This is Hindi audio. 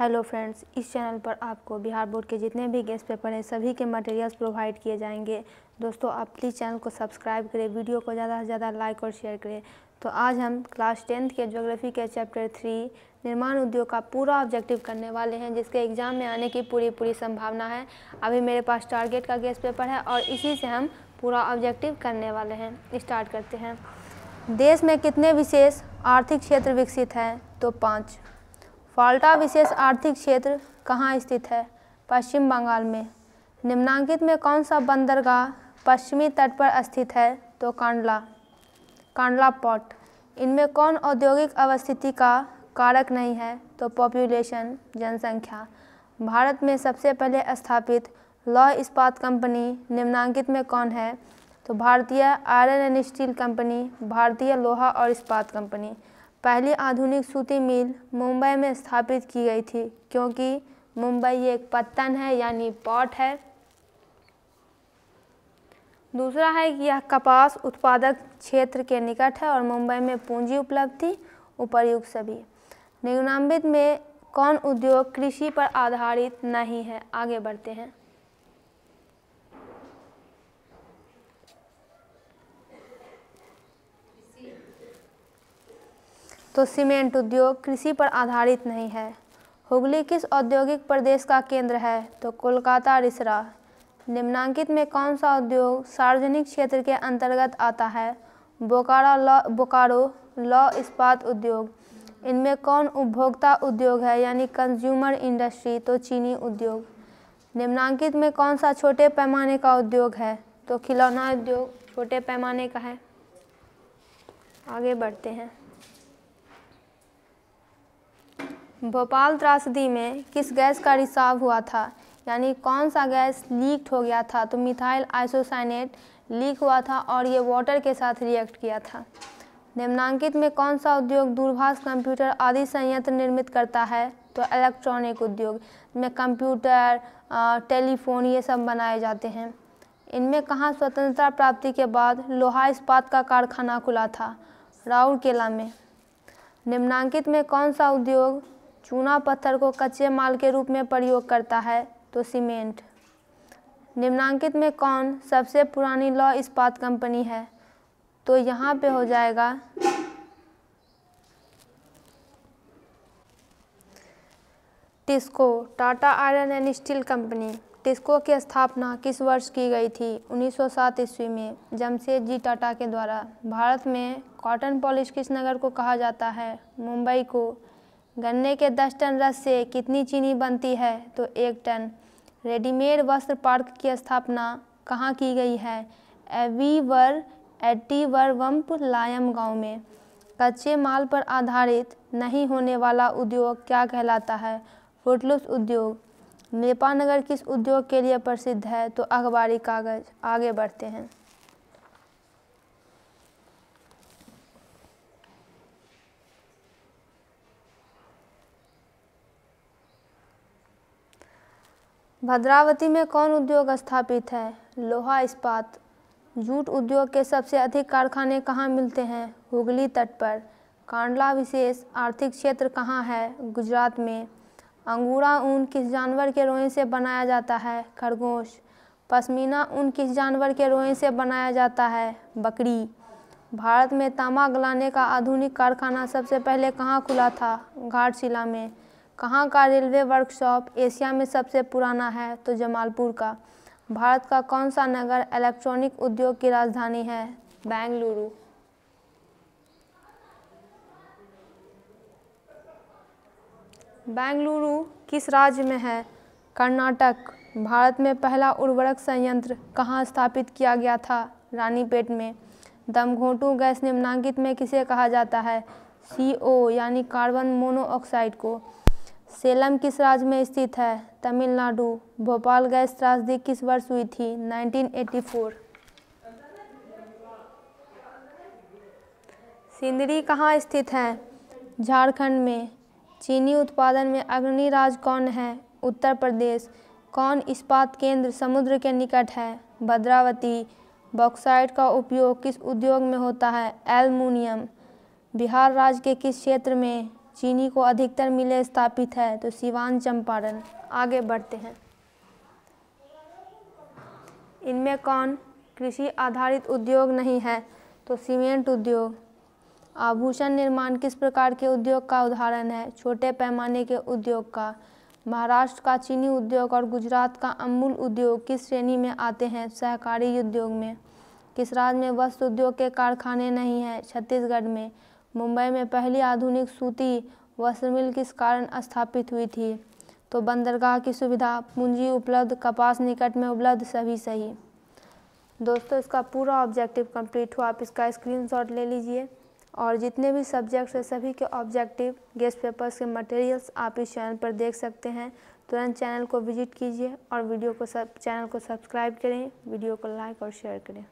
हेलो फ्रेंड्स इस चैनल पर आपको बिहार बोर्ड के जितने भी गेस्ट पेपर हैं सभी के मटेरियल्स प्रोवाइड किए जाएंगे दोस्तों आप प्लीज़ चैनल को सब्सक्राइब करें वीडियो को ज़्यादा से ज़्यादा लाइक और शेयर करें तो आज हम क्लास टेंथ के ज्योग्राफी के चैप्टर थ्री निर्माण उद्योग का पूरा ऑब्जेक्टिव करने वाले हैं जिसके एग्ज़ाम में आने की पूरी पूरी संभावना है अभी मेरे पास टारगेट का गेस्ट पेपर है और इसी से हम पूरा ऑब्जेक्टिव करने वाले हैं स्टार्ट करते हैं देश में कितने विशेष आर्थिक क्षेत्र विकसित हैं तो पाँच पाल्टा विशेष आर्थिक क्षेत्र कहाँ स्थित है पश्चिम बंगाल में निम्नांकित में कौन सा बंदरगाह पश्चिमी तट पर स्थित है तो कांडला कांडला पोर्ट इनमें कौन औद्योगिक अवस्थिति का कारक नहीं है तो पॉपुलेशन जनसंख्या भारत में सबसे पहले स्थापित लॉ इस्पात कंपनी निम्नांकित में कौन है तो भारतीय आयरन एंड स्टील कंपनी भारतीय लोहा और इस्पात कंपनी पहली आधुनिक सूती मिल मुंबई में स्थापित की गई थी क्योंकि मुंबई एक पत्तन है यानी पॉट है दूसरा है कि यह कपास उत्पादक क्षेत्र के निकट है और मुंबई में पूंजी उपलब्ध थी उपरयुक्त सभी निम्नांबित में कौन उद्योग कृषि पर आधारित नहीं है आगे बढ़ते हैं तो सीमेंट उद्योग कृषि पर आधारित नहीं है हुगली किस औद्योगिक प्रदेश का केंद्र है तो कोलकाता रिसरा निम्नांकित में कौन सा उद्योग सार्वजनिक क्षेत्र के अंतर्गत आता है बोकारा लॉ बोकारो लॉ इस्पात उद्योग इनमें कौन उपभोक्ता उद्योग है यानी कंज्यूमर इंडस्ट्री तो चीनी उद्योग निम्नांकित में कौन सा छोटे पैमाने का उद्योग है तो खिलौना उद्योग छोटे पैमाने का है आगे बढ़ते हैं भोपाल त्रासदी में किस गैस का रिसाव हुआ था यानी कौन सा गैस लीक्ड हो गया था तो मिथाइल आइसोसाइनेट लीक हुआ था और ये वाटर के साथ रिएक्ट किया था निम्नांकित में कौन सा उद्योग दूरभाष कंप्यूटर आदि संयंत्र निर्मित करता है तो इलेक्ट्रॉनिक उद्योग में कंप्यूटर टेलीफोन ये सब बनाए जाते हैं इनमें कहाँ स्वतंत्रता प्राप्ति के बाद लोहा इस्पात का कारखाना खुला था राउरकेला में निम्नांकित में कौन सा उद्योग चूना पत्थर को कच्चे माल के रूप में प्रयोग करता है तो सीमेंट निम्नांकित में कौन सबसे पुरानी लॉ इस्पात कंपनी है तो यहाँ पे हो जाएगा TISCO Tata iron and steel company TISCO की स्थापना किस वर्ष की गई थी 1907 ईस्वी में जमशेद जी टाटा के द्वारा भारत में कॉटन पॉलिश किस नगर को कहा जाता है मुंबई को गन्ने के दस टन रस से कितनी चीनी बनती है तो एक टन रेडीमेड वस्त्र पार्क की स्थापना कहाँ की गई है एवीवर एटीवर वम्प लायम गांव में कच्चे माल पर आधारित नहीं होने वाला उद्योग क्या कहलाता है फुटलूस उद्योग नेपानगर किस उद्योग के लिए प्रसिद्ध है तो अखबारी कागज़ आगे बढ़ते हैं भद्रावती में कौन उद्योग स्थापित है लोहा इस्पात जूट उद्योग के सबसे अधिक कारखाने कहाँ मिलते हैं हुगली तट पर कांडला विशेष आर्थिक क्षेत्र कहाँ है गुजरात में अंगूरा ऊन किस जानवर के रोए से बनाया जाता है खरगोश पश्मीना ऊन किस जानवर के रोए से बनाया जाता है बकरी भारत में तांबा गलाने का आधुनिक कारखाना सबसे पहले कहाँ खुला था घाटशिला में कहाँ का रेलवे वर्कशॉप एशिया में सबसे पुराना है तो जमालपुर का भारत का कौन सा नगर इलेक्ट्रॉनिक उद्योग की राजधानी है बेंगलुरु बेंगलुरु किस राज्य में है कर्नाटक भारत में पहला उर्वरक संयंत्र कहाँ स्थापित किया गया था रानीपेट में दमघोटू गैस निम्नांकित में किसे कहा जाता है सी ओ यानी कार्बन मोनोऑक्साइड को सेलम किस राज्य में स्थित है तमिलनाडु भोपाल गैस त्रासदी किस वर्ष हुई थी 1984 सिंदरी कहाँ स्थित है झारखंड में चीनी उत्पादन में अग्रणी राज्य कौन है उत्तर प्रदेश कौन इस्पात केंद्र समुद्र के निकट है भद्रावती बॉक्साइट का उपयोग किस उद्योग में होता है एल्युमिनियम बिहार राज्य के किस क्षेत्र में चीनी को अधिकतर मिले स्थापित है तो सिवान चंपारण आगे बढ़ते हैं इनमें कौन कृषि आधारित उद्योग नहीं है तो सीमेंट उद्योग आभूषण निर्माण किस प्रकार के उद्योग का उदाहरण है छोटे पैमाने के उद्योग का महाराष्ट्र का चीनी उद्योग और गुजरात का अमूल उद्योग किस श्रेणी में आते हैं सहकारी उद्योग में किस राज्य में वस्त्र उद्योग के कारखाने नहीं हैं छत्तीसगढ़ में मुंबई में पहली आधुनिक सूती वस्त्र मिल किस कारण स्थापित हुई थी तो बंदरगाह की सुविधा पूंजी उपलब्ध कपास निकट में उपलब्ध सभी सही दोस्तों इसका पूरा ऑब्जेक्टिव कंप्लीट हुआ आप इसका स्क्रीनशॉट ले लीजिए और जितने भी सब्जेक्ट्स हैं सभी के ऑब्जेक्टिव गेस्ट पेपर्स के मटेरियल्स आप इस चैनल पर देख सकते हैं तुरंत चैनल को विजिट कीजिए और वीडियो को सब चैनल को सब्सक्राइब करें वीडियो को लाइक और शेयर करें